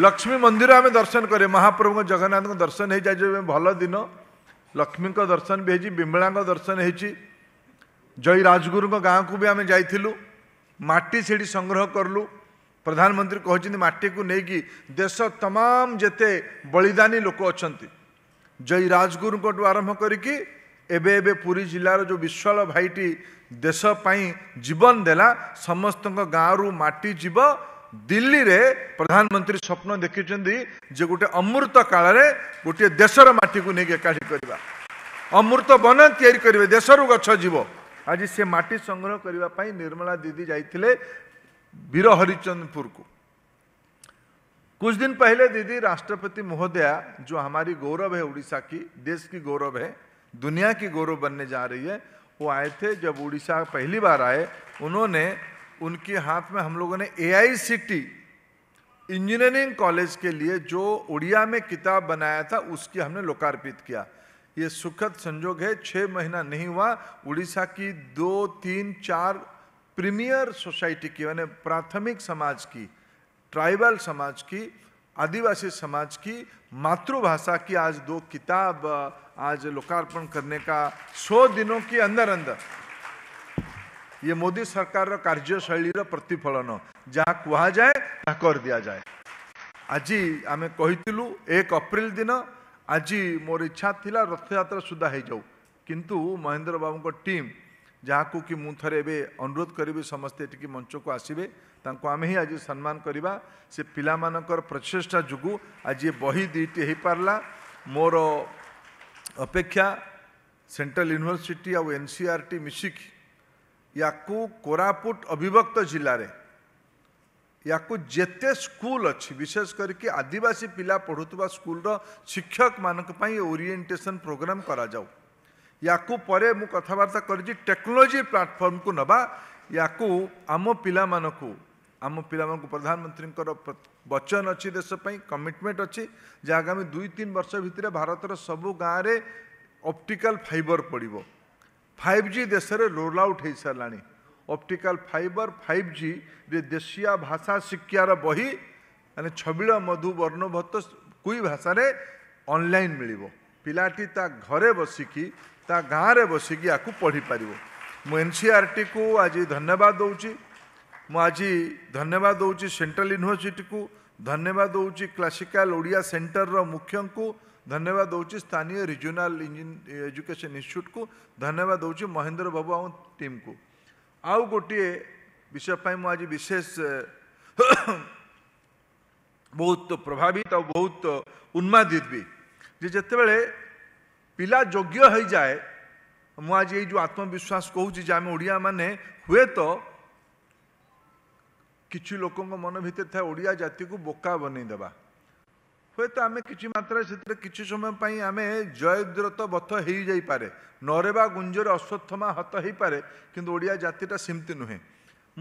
ଲକ୍ଷ୍ମୀ ମନ୍ଦିର ଆମେ ଦର୍ଶନ କରେ ମହାପ୍ରଭୁଙ୍କ ଜଗନ୍ନାଥଙ୍କ ଦର୍ଶନ ହୋଇଯାଏ ଯେ ଭଲ ଦିନ ଲକ୍ଷ୍ମୀଙ୍କ ଦର୍ଶନ ବି ହୋଇଛି ବିମଳାଙ୍କ ଦର୍ଶନ ହୋଇଛି ଜୟ ରାଜଗୁରୁଙ୍କ ଗାଁକୁ ବି ଆମେ ଯାଇଥିଲୁ ମାଟି ସେଠି ସଂଗ୍ରହ କଲୁ ପ୍ରଧାନମନ୍ତ୍ରୀ କହିଛନ୍ତି ମାଟିକୁ ନେଇକି ଦେଶ ତମାମ ଯେତେ ବଳିଦାନୀ ଲୋକ ଅଛନ୍ତି ଜୟୀ ରାଜଗୁରୁଙ୍କଠୁ ଆରମ୍ଭ କରିକି ଏବେ ଏବେ ପୁରୀ ଜିଲ୍ଲାର ଯେଉଁ ବିଶ୍ୱାଳ ଭାଇଟି ଦେଶ ପାଇଁ ଜୀବନ ଦେଲା ସମସ୍ତଙ୍କ ଗାଁରୁ ମାଟି ଯିବ दिल्ली रे प्रधानमंत्री स्वप्न देखी जे गोटे अमृत काल में गोटे देशर मटी को लेकिन एकाठी करवा अमृत बन या देशर गच आज से मटी संग्रह करने निर्मला दीदी जाते वीर हरिचंदपुर को कुछ दिन पहले दीदी राष्ट्रपति महोदया जो हमारी गौरव है उड़ीसा की देश की गौरव है दुनिया की गौरव बनने जा रही है वो आए थे जब उड़ीसा पहली बार आए उन्होंने उनके हाथ में हम लोगों ने ए इंजीनियरिंग कॉलेज के लिए जो उड़िया में किताब बनाया था उसकी हमने लोकार्पित किया ये सुखद संजोग है छः महीना नहीं हुआ उड़ीसा की दो तीन चार प्रीमियर सोसाइटी की यानी प्राथमिक समाज की ट्राइबल समाज की आदिवासी समाज की मातृभाषा की आज दो किताब आज लोकार्पण करने का सौ दिनों के अंदर अंदर ये मोदी सरकार कार्यशैली प्रतिफलन जहाँ कहुए कर दि जाए आज आम कही एक अप्रिल दिन आज मोर इच्छा थी रथयात्रा सुधा हो जाऊ किंतु महेंद्र बाबू टीम ଯାହାକୁ କି ମୁଁ ଥରେ ଏବେ ଅନୁରୋଧ କରିବି ସମସ୍ତେ ଏଠିକି ମଞ୍ଚକୁ ଆସିବେ ତାଙ୍କୁ ଆମେ ହିଁ ଆଜି ସମ୍ମାନ କରିବା ସେ ପିଲାମାନଙ୍କର ପ୍ରଚେଷ୍ଟା ଯୋଗୁଁ ଆଜି ଏ ବହି ଦୁଇଟି ହେଇପାରିଲା ମୋର ଅପେକ୍ଷା ସେଣ୍ଟ୍ରାଲ ୟୁନିଭର୍ସିଟି ଆଉ ଏନ୍ ସି ଆର୍ ଟି ମିଶିକି ୟାକୁ କୋରାପୁଟ ଅବିଭକ୍ତ ଜିଲ୍ଲାରେ ୟାକୁ ଯେତେ ସ୍କୁଲ ଅଛି ବିଶେଷ କରିକି ଆଦିବାସୀ ପିଲା ପଢ଼ୁଥିବା ସ୍କୁଲର ଶିକ୍ଷକମାନଙ୍କ ପାଇଁ ଓରିଏଣ୍ଟେସନ୍ ପ୍ରୋଗ୍ରାମ୍ କରାଯାଉ ୟାକୁ ପରେ ମୁଁ କଥାବାର୍ତ୍ତା କରିଛି ଟେକ୍ନୋଲୋଜି ପ୍ଲାଟଫର୍ମକୁ ନେବା ୟାକୁ ଆମ ପିଲାମାନଙ୍କୁ ଆମ ପିଲାମାନଙ୍କୁ ପ୍ରଧାନମନ୍ତ୍ରୀଙ୍କର ବଚନ ଅଛି ଦେଶ ପାଇଁ କମିଟମେଣ୍ଟ ଅଛି ଯେ ଆଗାମୀ ଦୁଇ ତିନି ବର୍ଷ ଭିତରେ ଭାରତର ସବୁ ଗାଁରେ ଅପ୍ଟିକାଲ ଫାଇବର ପଡ଼ିବ ଫାଇଭ୍ ଜି ଦେଶରେ ରୋଲ୍ ଆଉଟ୍ ହୋଇସାରିଲାଣି ଅପ୍ଟିକାଲ୍ ଫାଇବର୍ ଫାଇଭ୍ ଜି ଯେ ଦେଶୀୟ ଭାଷା ଶିକ୍ଷାର ବହି ମାନେ ଛବିଳ ମଧୁ ବର୍ଣ୍ଣଭତ୍ତ କୁଇ ଭାଷାରେ ଅନଲାଇନ୍ ମିଳିବ ପିଲାଟି ତା ଘରେ ବସିକି ତା ଗାଁରେ ବସିକି ୟାକୁ ପଢ଼ିପାରିବ ମୁଁ ଏନ୍ ସି ଆର୍ ଟିକୁ ଆଜି ଧନ୍ୟବାଦ ଦେଉଛି ମୁଁ ଆଜି ଧନ୍ୟବାଦ ଦେଉଛି ସେଣ୍ଟ୍ରାଲ୍ ୟୁନିଭର୍ସିଟିକୁ धन्यवाद दौर क्लासिकाल ओडिया सेन्टर रुख्य धन्यवाद दौर स्थानीय रिजनाल एजुकेशन इनच्यूट को धन्यवाद दौर महेन्द्र बाबू आम टीम को आउ गोटे विषयपाई मुझे विशेष बहुत प्रभावित और बहुत उन्मादित भी जे जितेबले पा योग्य हो जाए मुझे ये जो आत्मविश्वास कहूँ जो आम ओडिया मैंने हुए तो কিছু ଲୋକଙ୍କ ମନ ଭିତରେ ଥାଏ ଓଡ଼ିଆ ଜାତିକୁ ବୋକା ବନେଇଦେବା ହୁଏତ ଆମେ କିଛି ମାତ୍ରାରେ ସେଥିରେ କିଛି ସମୟ ପାଇଁ ଆମେ ଜୟଦ୍ରତ ବଥ ହେଇଯାଇପାରେ ନରେବା ଗୁଞ୍ଜରେ ଅଶ୍ୱତ୍ଥମା ହତ ହେଇପାରେ କିନ୍ତୁ ଓଡ଼ିଆ ଜାତିଟା ସେମିତି ନୁହେଁ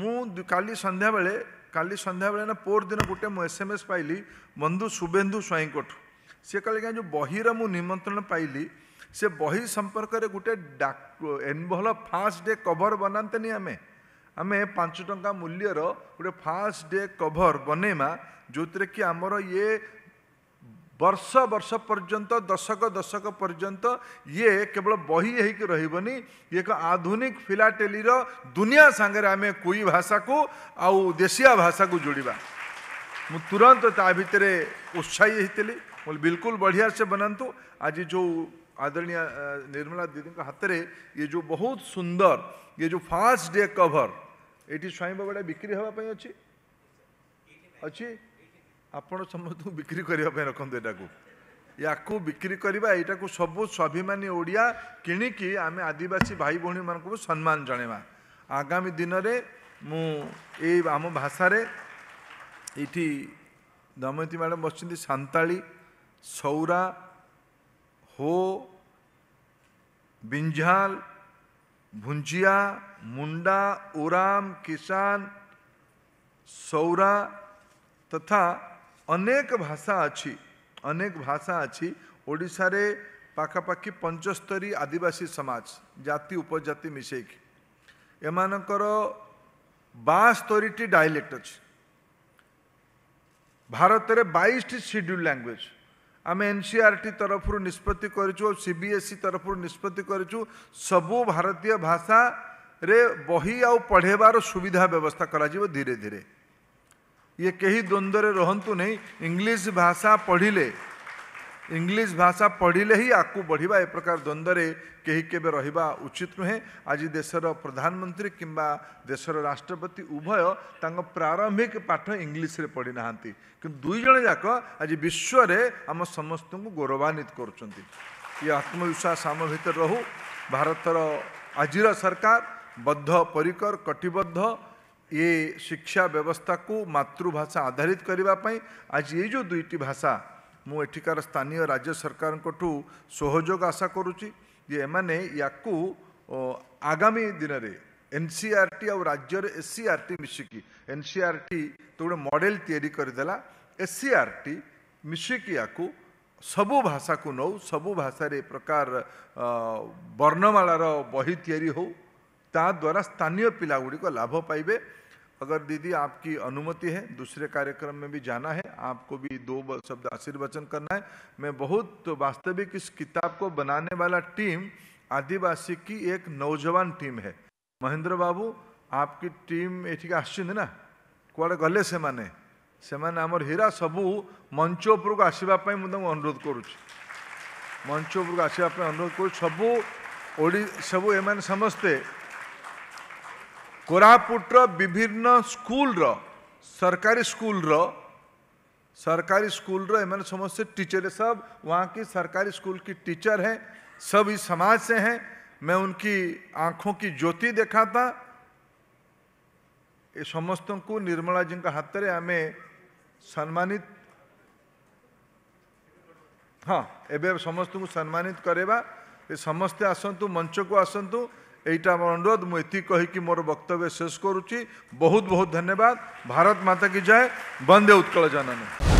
ମୁଁ କାଲି ସନ୍ଧ୍ୟାବେଳେ କାଲି ସନ୍ଧ୍ୟାବେଳେ ନା ପୋର ଦିନ ଗୋଟେ ମୁଁ ଏସ୍ ଏମ୍ ଏସ୍ ପାଇଲି ବନ୍ଧୁ ଶୁଭେନ୍ଦୁ ସ୍ୱାଇଁଙ୍କଠୁ ସେ କହିଲେ କି ଯେଉଁ ବହିର ମୁଁ ନିମନ୍ତ୍ରଣ ପାଇଲି ସେ ବହି ସମ୍ପର୍କରେ ଗୋଟେ ଡାକ ଏନଭଲ ଫାଷ୍ଟ ଡେ କଭର ବନାନ୍ତେନି ଆମେ आम पांच टाँचा मूल्यर गोटे फास्ट डे कभर बनवा जो थे कि आमर ये वर्ष वर्ष पर्यंत दशक दशक पर्यंत ये केवल बही हो रही एक आधुनिक फिलाटेली दुनिया सांगे आम कई भाषा को आउ देशिया भाषा को जोड़वा मु तुरंत ता भितर उत्साही होती बिल्कुल बढ़िया से बनातु आज जो आदरणीय निर्मला दीदी हाथ में ये जो बहुत सुंदर ये जो फास्ट डे कभर ये स्वयं बाबा बिक्री हाँ अच्छी आपण समस्त बिक्री करने रखे या को बिक्री करवा यू सब स्वाभिमानी ओडिया किणिकी आम आदिवासी भाई भी मान सम्मान जनवा आगामी दिन में मु आम भाषा इटि दमयती मैडम बस सांताली सौरा हो बिंजाल भुंजिया, मुंडा उराम, किसान सौरा तथा अनेक भाषा अच्छी अनेक भाषा ओडिशा रे पाखापाखी पंचस्तरी आदिवासी समाज जाती मिसेक एमानकर बास्तरीटी डायलेक्ट भारत रे 22 टी शेड्यूल लैंग्वेज आम टी तरफ निष्पत्ति करूँ सीबीएसई तरफ निष्पत्ति करूँ भारतीय भाषा रे बही आउ पढ़ेबार सुविधा व्यवस्था करा धीरे धीरे ये कहीं द्वंद्व रहतु नहीं इंग्लीश भाषा पढ़िले ଇଂଲିଶ ଭାଷା ପଢ଼ିଲେ ହିଁ ଆଗକୁ ବଢ଼ିବା ଏ ପ୍ରକାର ଦ୍ୱନ୍ଦ୍ୱରେ କେହି କେବେ ରହିବା ଉଚିତ ନୁହେଁ ଆଜି ଦେଶର ପ୍ରଧାନମନ୍ତ୍ରୀ କିମ୍ବା ଦେଶର ରାଷ୍ଟ୍ରପତି ଉଭୟ ତାଙ୍କ ପ୍ରାରମ୍ଭିକ ପାଠ ଇଂଲିଶରେ ପଢ଼ିନାହାନ୍ତି କିନ୍ତୁ ଦୁଇ ଜଣ ଯାକ ଆଜି ବିଶ୍ୱରେ ଆମ ସମସ୍ତଙ୍କୁ ଗୌରବାନ୍ୱିତ କରୁଛନ୍ତି ଏ ଆତ୍ମବିଶ୍ୱାସ ଆମ ଭିତରେ ରହୁ ଭାରତର ଆଜିର ସରକାର ବଦ୍ଧ ପରିକର କଟିବଦ୍ଧ ଏ ଶିକ୍ଷା ବ୍ୟବସ୍ଥାକୁ ମାତୃଭାଷା ଆଧାରିତ କରିବା ପାଇଁ ଆଜି ଏଇ ଯେଉଁ ଦୁଇଟି ଭାଷା ମୁଁ ଏଠିକାର ସ୍ଥାନୀୟ ରାଜ୍ୟ ସରକାରଙ୍କଠୁ ସହଯୋଗ ଆଶା କରୁଛି ଯେ ଏମାନେ ୟାକୁ ଆଗାମୀ ଦିନରେ ଏନ୍ ସି ଆର୍ ଟି ଆଉ ରାଜ୍ୟରେ ଏସ୍ ସି ଆର୍ ଟି ମିଶିକି ଏନ୍ ସି ଆର୍ ଟି ତ ଗୋଟେ ମଡ଼େଲ୍ ତିଆରି କରିଦେଲା ଏସ୍ ସି ଆର୍ ଟି ମିଶିକି ୟାକୁ ସବୁ ଭାଷାକୁ ନେଉ ସବୁ ଭାଷାରେ ପ୍ରକାର ବର୍ଣ୍ଣମାଳାର ବହି ତିଆରି ହେଉ ତାଦ୍ୱାରା ସ୍ଥାନୀୟ ପିଲାଗୁଡ଼ିକ ଲାଭ ପାଇବେ अगर दीदी आपकी अनुमति है दूसरे कार्यक्रम में भी जाना है आपको भी दो शब्द आशीर्वचन करना है मैं बहुत तो वास्तविक इस किताब को बनाने वाला टीम आदिवासी की एक नौजवान टीम है महेंद्र बाबू आपकी टीम एटिके आसछन्ति ना କୁଆଡ଼େ गले से माने से ହୀରା ସବୁ हीरा ଉପରକୁ मंच ପାଇଁ ମୁଁ ତାଙ୍କୁ ଅନୁରୋଧ କରୁଛି ମଞ୍ଚ ଉପରକୁ ଆସିବା ପାଇଁ ଅନୁରୋଧ କରୁଛି ସବୁ विभिन्न स्कूल रो सरकारी स्कूल रो सरकारी स्कूल रो मैंने समस्त टीचर सब वहाँ की सरकारी स्कूल की टीचर हैं सब इस समाज से हैं मैं उनकी आंखों की ज्योति देखा था ये समस्त को निर्मला जी का हाथ में आम सम्मानित हाँ एवं समस्त को सम्मानित करवा समस्ते आसतु मंच को आसतु এইটা আমার অনুরোধ মু এটি কহিকি মোর বক্তব্য শেষ করুছি বহুত বহুত ধন্যবাদ ভারত মাতা কি জয় বন্দে উৎকল জননী